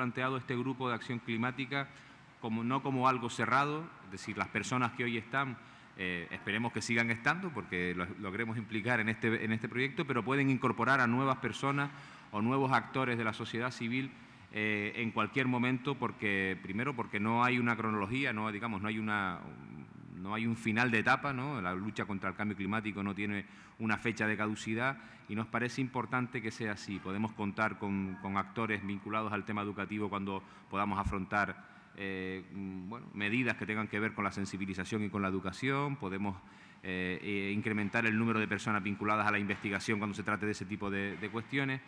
planteado este grupo de acción climática como, no como algo cerrado, es decir, las personas que hoy están, eh, esperemos que sigan estando porque logremos implicar en este, en este proyecto, pero pueden incorporar a nuevas personas o nuevos actores de la sociedad civil eh, en cualquier momento porque primero porque no hay una cronología no digamos no hay una, no hay un final de etapa, la lucha contra el cambio climático no tiene una fecha de caducidad y nos parece importante que sea así. Podemos contar con, actores vinculados al tema educativo cuando podamos afrontar eh, mm, medidas que tengan que ver con la sensibilización y con la educación, podemos eh, eh, incrementar el número de personas vinculadas a la investigación cuando se trate de ese tipo de cuestiones.